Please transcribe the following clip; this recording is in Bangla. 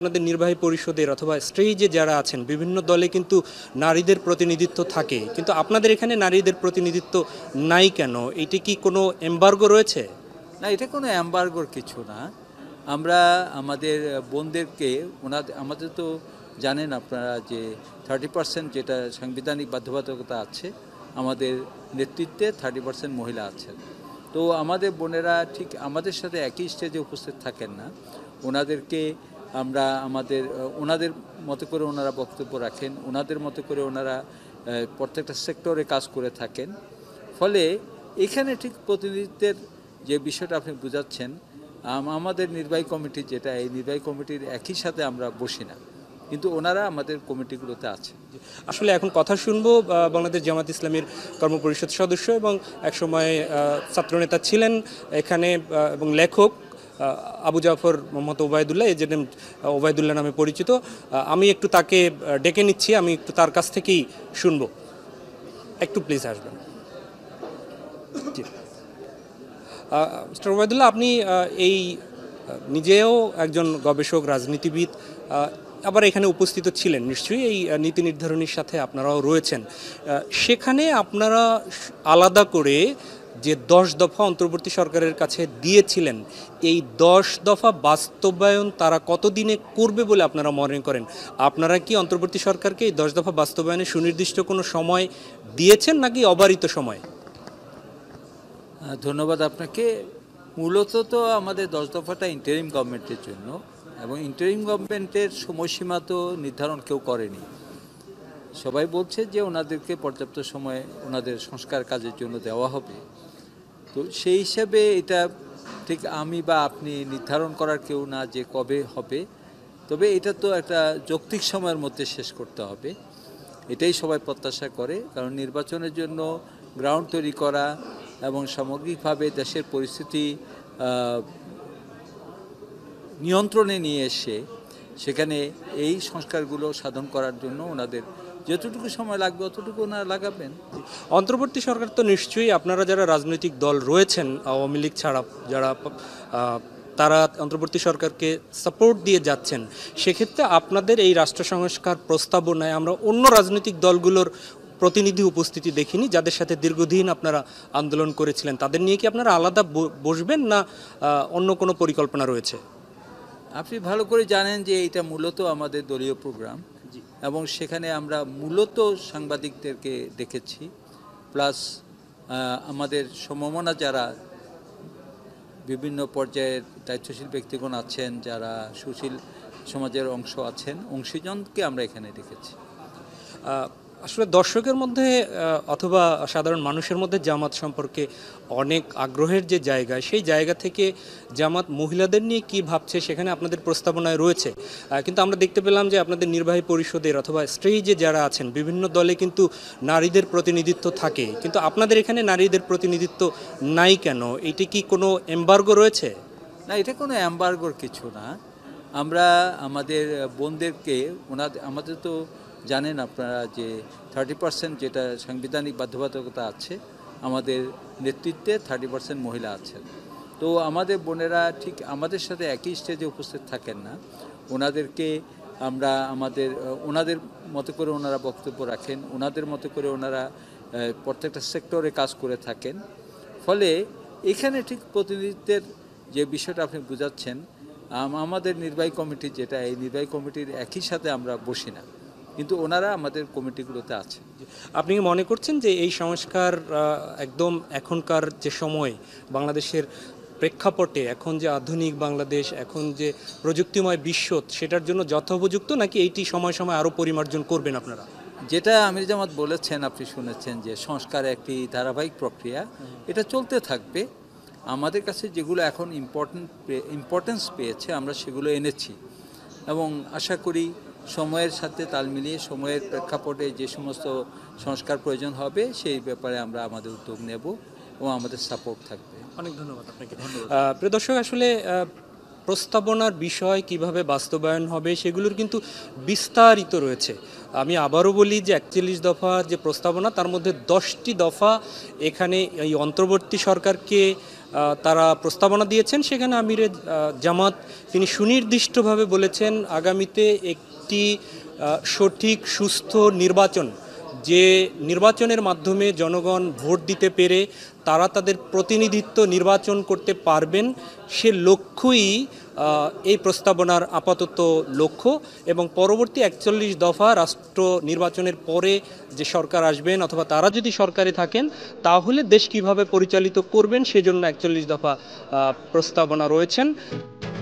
আপনাদের নির্বাহী পরিষদের অথবা স্টেজে যারা আছেন বিভিন্ন দলে কিন্তু নারীদের প্রতিনিধিত্ব থাকে কিন্তু আপনাদের এখানে নারীদের প্রতিনিধিত্ব নাই কেন এটি কি কোনো এম্বার্গো রয়েছে না এটা কোনো এম্বার্গোর কিছু না আমরা আমাদের বোনদেরকে ওনাদের আমাদের তো জানেন আপনারা যে থার্টি পার্সেন্ট যেটা সাংবিধানিক বাধ্যবাধকতা আছে আমাদের নেতৃত্বে থার্টি পার্সেন্ট মহিলা আছেন তো আমাদের বোনেরা ঠিক আমাদের সাথে একই স্টেজে উপস্থিত থাকেন না ওনাদেরকে আমরা আমাদের ওনাদের মতো করে ওনারা বক্তব্য রাখেন ওনাদের মতো করে ওনারা প্রত্যেকটা সেক্টরে কাজ করে থাকেন ফলে এখানে ঠিক প্রতিনিধিত্বের যে বিষয়টা আপনি বুঝাচ্ছেন আমাদের নির্বাহী কমিটি যেটা এই নির্বাহী কমিটির একই সাথে আমরা বসি না কিন্তু ওনারা আমাদের কমিটিগুলোতে আছে আসলে এখন কথা শুনবো বাংলাদেশ জামাত ইসলামের কর্মপরিষদ সদস্য এবং একসময় ছাত্রনেতা ছিলেন এখানে এবং লেখক আবু জাফর মোহাম্মদ ওবায়দুল্লাহ এজেন্ট ওবায়দুল্লাহ নামে পরিচিত আমি একটু তাকে ডেকে নিচ্ছি আমি একটু তার কাছ থেকেই শুনব একটু প্লিজ আসবেন মিস্টার ওবায়দুল্লাহ আপনি এই নিজেও একজন গবেষক রাজনীতিবিদ আবার এখানে উপস্থিত ছিলেন নিশ্চয়ই এই নীতি নির্ধারণীর সাথে আপনারাও রয়েছেন সেখানে আপনারা আলাদা করে যে দশ দফা অন্তর্বর্তী সরকারের কাছে দিয়েছিলেন এই দশ দফা বাস্তবায়ন তারা কতদিনে করবে বলে আপনারা মনে করেন আপনারা কি অন্তর্বর্তী সরকারকে এই দশ দফা বাস্তবায়নে সুনির্দিষ্ট কোনো সময় দিয়েছেন নাকি অবারিত সময় ধন্যবাদ আপনাকে মূলত তো আমাদের দশ দফাটা ইন্টারিম গভর্নমেন্টের জন্য এবং ইন্টারিম গভর্নমেন্টের সময়সীমা তো নির্ধারণ কেউ করেনি সবাই বলছে যে ওনাদেরকে পর্যাপ্ত সময় ওনাদের সংস্কার কাজের জন্য দেওয়া হবে তো সেই হিসাবে এটা ঠিক আমি বা আপনি নির্ধারণ করার কেউ না যে কবে হবে তবে এটা তো একটা যৌক্তিক সময়ের মধ্যে শেষ করতে হবে এটাই সবাই প্রত্যাশা করে কারণ নির্বাচনের জন্য গ্রাউন্ড তৈরি করা এবং সামগ্রিকভাবে দেশের পরিস্থিতি নিয়ন্ত্রণে নিয়ে এসে সেখানে এই সংস্কারগুলো সাধন করার জন্য ওনাদের যতটুকু সময় লাগবে অতটুকু ওনারা লাগাবেন অন্তর্বর্তী সরকার তো নিশ্চয়ই আপনারা যারা রাজনৈতিক দল রয়েছেন আওয়ামী লীগ ছাড়া যারা তারা অন্তর্বর্তী সরকারকে সাপোর্ট দিয়ে যাচ্ছেন সেক্ষেত্রে আপনাদের এই রাষ্ট্র সংস্কার প্রস্তাবনায় আমরা অন্য রাজনৈতিক দলগুলোর প্রতিনিধি উপস্থিতি দেখিনি যাদের সাথে দীর্ঘদিন আপনারা আন্দোলন করেছিলেন তাদের নিয়ে কি আপনারা আলাদা বসবেন না অন্য কোনো পরিকল্পনা রয়েছে আপনি ভালো করে জানেন যে এটা মূলত আমাদের দলীয় প্রোগ্রাম এবং সেখানে আমরা মূলত সাংবাদিকদেরকে দেখেছি প্লাস আমাদের সমমনা যারা বিভিন্ন পর্যায়ের দায়িত্বশীল ব্যক্তিগণ আছেন যারা সুশীল সমাজের অংশ আছেন অংশীজনকে আমরা এখানে দেখেছি আসলে দর্শকের মধ্যে অথবা সাধারণ মানুষের মধ্যে জামাত সম্পর্কে অনেক আগ্রহের যে জায়গা সেই জায়গা থেকে জামাত মহিলাদের নিয়ে কি ভাবছে সেখানে আপনাদের প্রস্তাবনায় রয়েছে কিন্তু আমরা দেখতে পেলাম যে আপনাদের নির্বাহী পরিষদের অথবা স্ত্রী যে যারা আছেন বিভিন্ন দলে কিন্তু নারীদের প্রতিনিধিত্ব থাকে কিন্তু আপনাদের এখানে নারীদের প্রতিনিধিত্ব নাই কেন এটি কি কোনো এম্বার্গো রয়েছে না এটা কোনো এম্বার্গোর কিছু না আমরা আমাদের বোনদেরকে ওনাদের আমাদের তো জানেন আপনারা যে থার্টি পার্সেন্ট যেটা সাংবিধানিক বাধ্যবাধকতা আছে আমাদের নেতৃত্বে থার্টি পার্সেন্ট মহিলা আছেন তো আমাদের বোনেরা ঠিক আমাদের সাথে একই স্টেজে উপস্থিত থাকেন না ওনাদেরকে আমরা আমাদের ওনাদের মতো করে ওনারা বক্তব্য রাখেন ওনাদের মতো করে ওনারা প্রত্যেকটা সেক্টরে কাজ করে থাকেন ফলে এখানে ঠিক প্রতিনিধিত্বের যে বিষয়টা আপনি বুঝাচ্ছেন আমাদের নির্বাহী কমিটি যেটা এই নির্বাহী কমিটির একই সাথে আমরা বসি না কিন্তু ওনারা আমাদের কমিটিগুলোতে আছে আপনি কি মনে করছেন যে এই সংস্কার একদম এখনকার যে সময় বাংলাদেশের প্রেক্ষাপটে এখন যে আধুনিক বাংলাদেশ এখন যে প্রযুক্তিময় বিশ্ব সেটার জন্য যথোপযুক্ত নাকি এইটি সময় সময় আরও পরিমার্জন করবেন আপনারা যেটা আমির জামাত বলেছেন আপনি শুনেছেন যে সংস্কার একটি ধারাবাহিক প্রক্রিয়া এটা চলতে থাকবে আমাদের কাছে যেগুলো এখন ইম্পর্টেন্ট ইম্পর্টেন্স পেয়েছে আমরা সেগুলো এনেছি এবং আশা করি সময়ের সাথে তাল মিলিয়ে সময়ের প্রেক্ষাপটে যে সমস্ত সংস্কার প্রয়োজন হবে সেই ব্যাপারে আমরা আমাদের উদ্যোগ নেব এবং আমাদের সাপোর্ট থাকবে অনেক ধন্যবাদ আপনাকে প্রিয় দর্শক আসলে প্রস্তাবনার বিষয় কিভাবে বাস্তবায়ন হবে সেগুলোর কিন্তু বিস্তারিত রয়েছে আমি আবারও বলি যে একচল্লিশ দফার যে প্রস্তাবনা তার মধ্যে দশটি দফা এখানে এই অন্তর্বর্তী সরকারকে তারা প্রস্তাবনা দিয়েছেন সেখানে আমিরের জামাত তিনি সুনির্দিষ্টভাবে বলেছেন আগামীতে একটি সঠিক সুস্থ নির্বাচন যে নির্বাচনের মাধ্যমে জনগণ ভোট দিতে পেরে তারা তাদের প্রতিনিধিত্ব নির্বাচন করতে পারবেন সে লক্ষ্যই এই প্রস্তাবনার আপাতত লক্ষ্য এবং পরবর্তী একচল্লিশ দফা রাষ্ট্র নির্বাচনের পরে যে সরকার আসবেন অথবা তারা যদি সরকারে থাকেন তাহলে দেশ কিভাবে পরিচালিত করবেন সেজন্য একচল্লিশ দফা প্রস্তাবনা রয়েছেন